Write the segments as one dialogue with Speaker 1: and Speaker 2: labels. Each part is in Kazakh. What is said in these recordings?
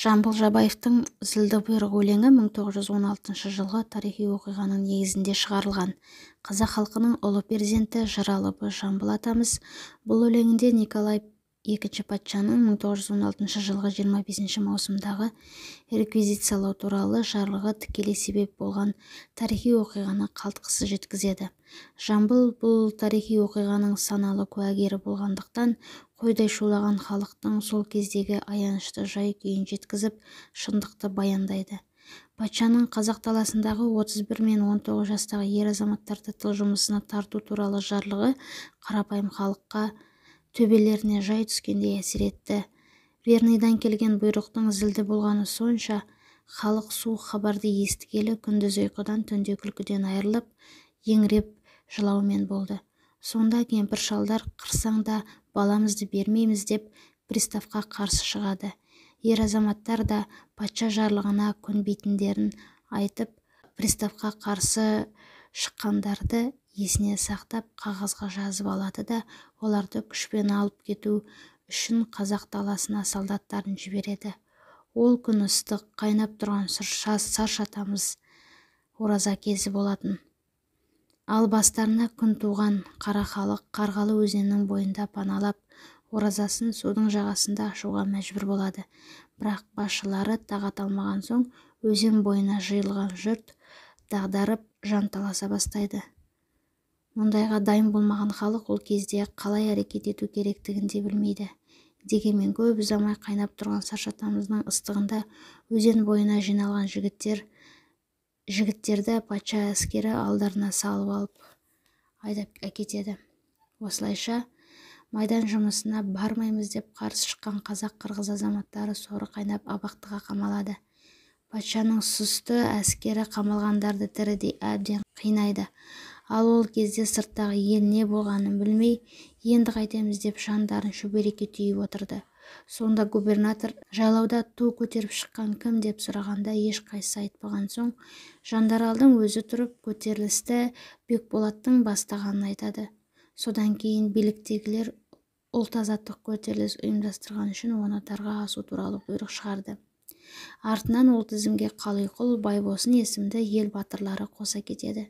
Speaker 1: жамбыл жабаевтың зілдібұйрық өлеңі 1916 жылғы тарихи оқиғаның негізінде шығарылған қазақ халқының ұлы перзенті жыр жамбыл атамыз бұл өлеңінде николай екінші патшаның 1916 жылғы 25 маусымдағы реквизициялау туралы жарлығы тікелей себеп болған тарихи оқиғаны қалтқысыз жеткізеді жамбыл бұл тарихи оқиғаның саналы куәгері болғандықтан қойдай шулаған халықтың сол кездегі аянышты жай күйін жеткізіп шындықты баяндайды патшаның қазақ даласындағы 31 мен 19 жастағы ер азаматтарды тыл жұмысына тарту туралы жарлығы қарапайым халыққа төбелеріне жай түскендей әсер етті верныйдан келген бұйрықтың зілді болғаны сонша халық суық хабарды естігелі күндіз ұйқыдан түнде күлкіден айырылып еңіреп жылаумен болды сонда кемпір шалдар қырсаңда баламызды бермейміз деп приставқа қарсы шығады ер азаматтар да патша жарлығына көнбейтіндерін айтып приставқа қарсы шыққандарды есіне сақтап қағазға жазып алады да оларды күшпен алып кету үшін қазақ даласына солдаттарын жібереді ол күн ыстық қайнап тұрған сұрша саршатамыз ораза кезі болатын ал бастарына күн туған қара халық қарғалы өзенінің бойында паналап оразасын судың жағасында ашуға мәжбүр болады бірақ басшылары тағат алмаған соң өзен бойына жиылған жұрт дағдарып жанталаса бастайды мұндайға дайын болмаған халық ол кезде қалай әрекет ету керектігін де білмейді дегенмен көп ұзамай қайнап тұрған сарша ыстығында өзен бойына жиналған жігіттер жігіттерді патша әскері алдарына салып алып айдап әкетеді осылайша майдан жұмысына бармаймыз деп қарсы шыққан қазақ қырғыз азаматтары соры қайнап абақтыға қамалады патшаның сұсты әскері қамалғандарды тірідей әбден қинайды ал ол кезде сырттағы ел не болғанын білмей енді қайтеміз деп шандарын шүберекке түйіп отырды сонда губернатор жайлауда ту көтеріп шыққан кім деп сұрағанда ешқайсысы айтпаған соң жандаралдың өзі тұрып көтерілісті бекболаттың бастағанын айтады содан кейін биліктегілер ұлт азаттық көтеріліс ұйымдастырған үшін оны тарға асу туралы бұйрық шығарды артынан ол тізімге қалиқұл байбосын есімді ел батырлары қоса кетеді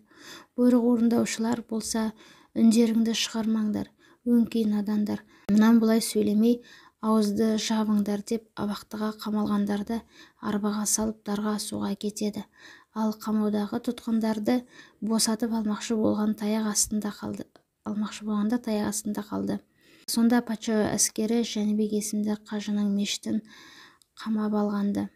Speaker 1: бұйрық орындаушылар болса үндеріңді шығармаңдар өңкей надандар мұнан былай сөйлемей ауызды жабыңдар деп абақтыға қамалғандарды арбаға салып дарға суға кетеді ал қамаудағы тұтқындарды босатып алмақшы болған таяқ астында қалды алмақшы болғанда таяқ астында қалды сонда патша әскері жәнібек есімді қажының мешітін қамап алған-ды